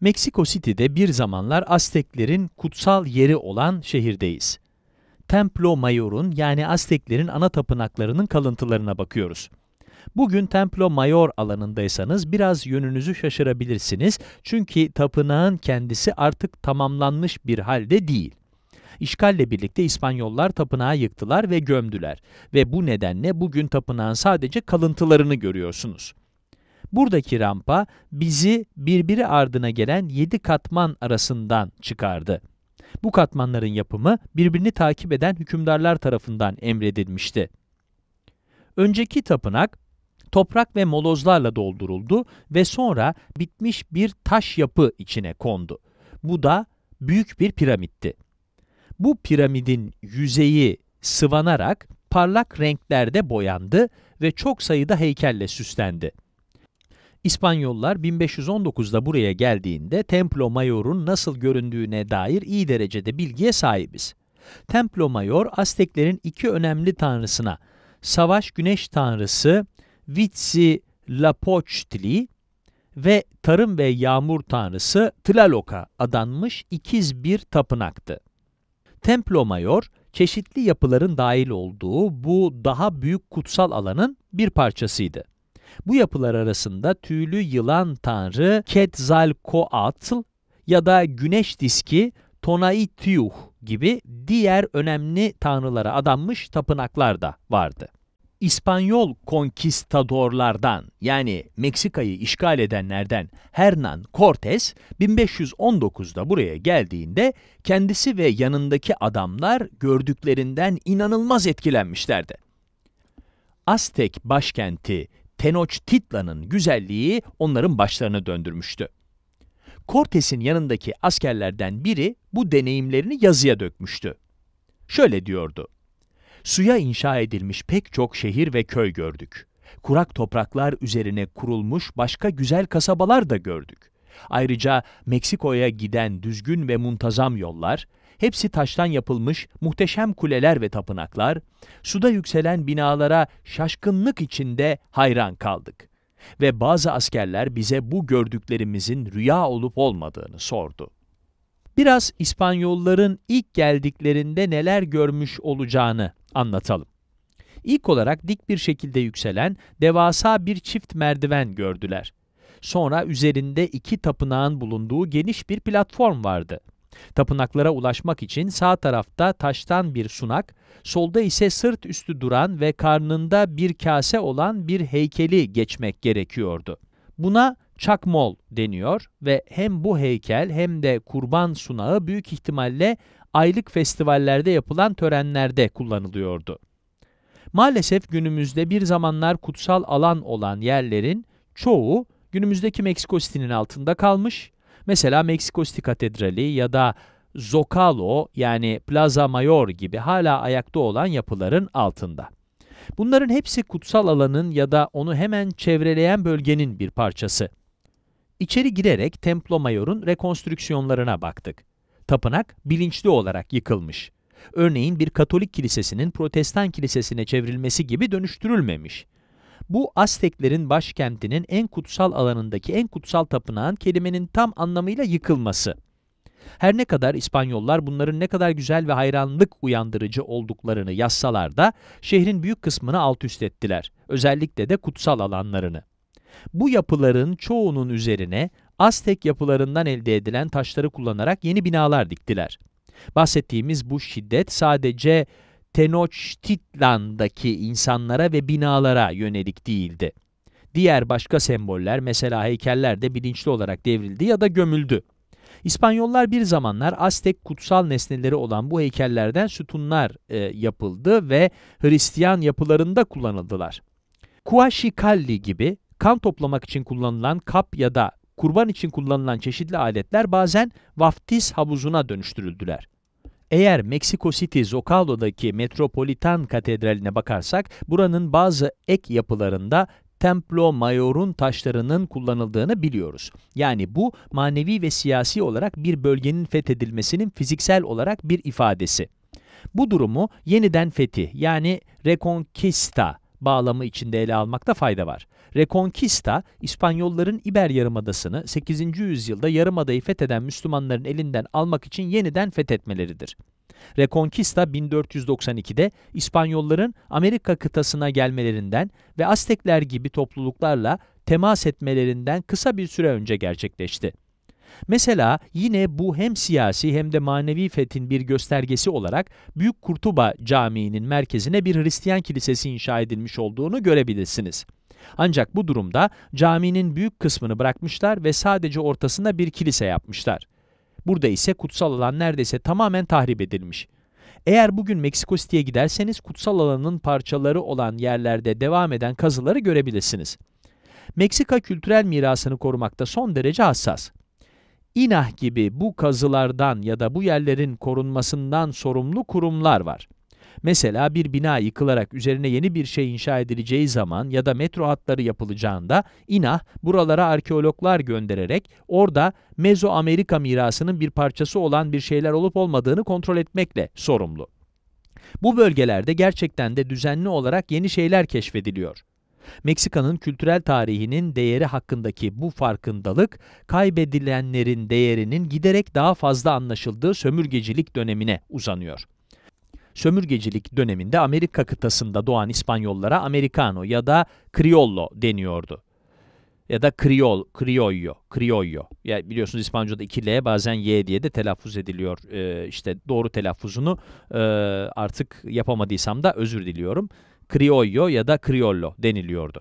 Meksiko City'de bir zamanlar Azteklerin kutsal yeri olan şehirdeyiz. Templo Mayor'un yani Azteklerin ana tapınaklarının kalıntılarına bakıyoruz. Bugün Templo Mayor alanındaysanız biraz yönünüzü şaşırabilirsiniz çünkü tapınağın kendisi artık tamamlanmış bir halde değil. İşgalle birlikte İspanyollar tapınağı yıktılar ve gömdüler ve bu nedenle bugün tapınağın sadece kalıntılarını görüyorsunuz. Buradaki rampa bizi birbiri ardına gelen 7 katman arasından çıkardı. Bu katmanların yapımı birbirini takip eden hükümdarlar tarafından emredilmişti. Önceki tapınak toprak ve molozlarla dolduruldu ve sonra bitmiş bir taş yapı içine kondu. Bu da büyük bir piramitti. Bu piramidin yüzeyi sıvanarak parlak renklerde boyandı ve çok sayıda heykelle süslendi. İspanyollar 1519'da buraya geldiğinde Templo Mayor'un nasıl göründüğüne dair iyi derecede bilgiye sahibiz. Templo Mayor, Azteklerin iki önemli tanrısına, savaş güneş tanrısı Huitzilopochtli ve tarım ve yağmur tanrısı Tlaloca adanmış ikiz bir tapınaktı. Templo Mayor, çeşitli yapıların dahil olduğu bu daha büyük kutsal alanın bir parçasıydı. Bu yapılar arasında tüylü yılan tanrı Quetzalcoatl ya da güneş diski Tonaitiuh gibi diğer önemli tanrılara adanmış tapınaklar da vardı. İspanyol konkistadorlardan yani Meksika'yı işgal edenlerden Hernan Cortes 1519'da buraya geldiğinde kendisi ve yanındaki adamlar gördüklerinden inanılmaz etkilenmişlerdi. Aztek başkenti Tenochtitla'nın güzelliği onların başlarını döndürmüştü. Cortes'in yanındaki askerlerden biri bu deneyimlerini yazıya dökmüştü. Şöyle diyordu. Suya inşa edilmiş pek çok şehir ve köy gördük. Kurak topraklar üzerine kurulmuş başka güzel kasabalar da gördük. Ayrıca Meksiko'ya giden düzgün ve muntazam yollar, Hepsi taştan yapılmış muhteşem kuleler ve tapınaklar, suda yükselen binalara şaşkınlık içinde hayran kaldık. Ve bazı askerler bize bu gördüklerimizin rüya olup olmadığını sordu. Biraz İspanyolların ilk geldiklerinde neler görmüş olacağını anlatalım. İlk olarak dik bir şekilde yükselen devasa bir çift merdiven gördüler. Sonra üzerinde iki tapınağın bulunduğu geniş bir platform vardı. Tapınaklara ulaşmak için sağ tarafta taştan bir sunak, solda ise sırt üstü duran ve karnında bir kase olan bir heykeli geçmek gerekiyordu. Buna çakmol deniyor ve hem bu heykel hem de kurban sunağı büyük ihtimalle aylık festivallerde yapılan törenlerde kullanılıyordu. Maalesef günümüzde bir zamanlar kutsal alan olan yerlerin çoğu günümüzdeki Meksiko City'nin altında kalmış Mesela Meksiko City Katedrali ya da Zocalo yani Plaza Mayor gibi hala ayakta olan yapıların altında. Bunların hepsi kutsal alanın ya da onu hemen çevreleyen bölgenin bir parçası. İçeri girerek Templo Mayor'un rekonstrüksiyonlarına baktık. Tapınak bilinçli olarak yıkılmış. Örneğin bir Katolik kilisesinin protestan kilisesine çevrilmesi gibi dönüştürülmemiş. Bu Azteklerin başkentinin en kutsal alanındaki en kutsal tapınağın kelimenin tam anlamıyla yıkılması. Her ne kadar İspanyollar bunların ne kadar güzel ve hayranlık uyandırıcı olduklarını yazsalar da şehrin büyük kısmını alt üst ettiler. Özellikle de kutsal alanlarını. Bu yapıların çoğunun üzerine Aztek yapılarından elde edilen taşları kullanarak yeni binalar diktiler. Bahsettiğimiz bu şiddet sadece Tenochtitlan'daki insanlara ve binalara yönelik değildi. Diğer başka semboller mesela heykeller de bilinçli olarak devrildi ya da gömüldü. İspanyollar bir zamanlar Aztek kutsal nesneleri olan bu heykellerden sütunlar e, yapıldı ve Hristiyan yapılarında kullanıldılar. Kuaşikalli gibi kan toplamak için kullanılan kap ya da kurban için kullanılan çeşitli aletler bazen vaftiz havuzuna dönüştürüldüler. Eğer Meksiko City Zocalo'daki Metropolitan Katedrali'ne bakarsak, buranın bazı ek yapılarında Templo Mayor'un taşlarının kullanıldığını biliyoruz. Yani bu manevi ve siyasi olarak bir bölgenin fethedilmesinin fiziksel olarak bir ifadesi. Bu durumu yeniden fethi yani Reconquista bağlamı içinde ele almakta fayda var. Reconquista, İspanyolların İber Yarımadası'nı 8. yüzyılda yarımadayı fetheden Müslümanların elinden almak için yeniden fethetmeleridir. Reconquista 1492'de İspanyolların Amerika kıtasına gelmelerinden ve Aztekler gibi topluluklarla temas etmelerinden kısa bir süre önce gerçekleşti. Mesela yine bu hem siyasi hem de manevi fethin bir göstergesi olarak Büyük Kurtuba Camii'nin merkezine bir Hristiyan kilisesi inşa edilmiş olduğunu görebilirsiniz. Ancak bu durumda caminin büyük kısmını bırakmışlar ve sadece ortasında bir kilise yapmışlar. Burada ise kutsal alan neredeyse tamamen tahrip edilmiş. Eğer bugün Meksiko City'ye giderseniz kutsal alanın parçaları olan yerlerde devam eden kazıları görebilirsiniz. Meksika kültürel mirasını korumakta son derece hassas. İNAH gibi bu kazılardan ya da bu yerlerin korunmasından sorumlu kurumlar var. Mesela bir bina yıkılarak üzerine yeni bir şey inşa edileceği zaman ya da metro hatları yapılacağında İNAH buralara arkeologlar göndererek orada Mezoamerika mirasının bir parçası olan bir şeyler olup olmadığını kontrol etmekle sorumlu. Bu bölgelerde gerçekten de düzenli olarak yeni şeyler keşfediliyor. Meksika'nın kültürel tarihinin değeri hakkındaki bu farkındalık, kaybedilenlerin değerinin giderek daha fazla anlaşıldığı sömürgecilik dönemine uzanıyor sömürgecilik döneminde Amerika kıtasında doğan İspanyollara Americano ya da Criollo deniyordu. Ya da Criol Criollo, Criollo. Yani biliyorsunuz İspanyolca'da iki L bazen Y diye de telaffuz ediliyor. Ee, işte doğru telaffuzunu e, artık yapamadıysam da özür diliyorum. Criollo ya da Criollo deniliyordu.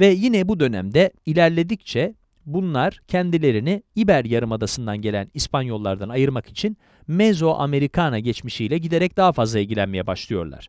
Ve yine bu dönemde ilerledikçe bunlar kendilerini İber Yarımadası'ndan gelen İspanyollardan ayırmak için Mezoamerikana geçmişiyle giderek daha fazla ilgilenmeye başlıyorlar.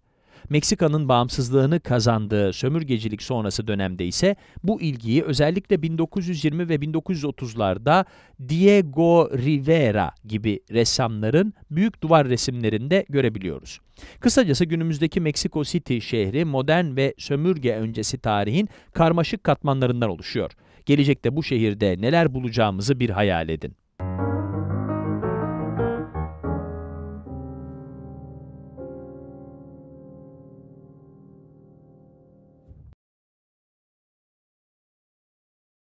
Meksika'nın bağımsızlığını kazandığı sömürgecilik sonrası dönemde ise bu ilgiyi özellikle 1920 ve 1930'larda Diego Rivera gibi ressamların büyük duvar resimlerinde görebiliyoruz. Kısacası günümüzdeki Meksiko City şehri modern ve sömürge öncesi tarihin karmaşık katmanlarından oluşuyor. Gelecekte bu şehirde neler bulacağımızı bir hayal edin.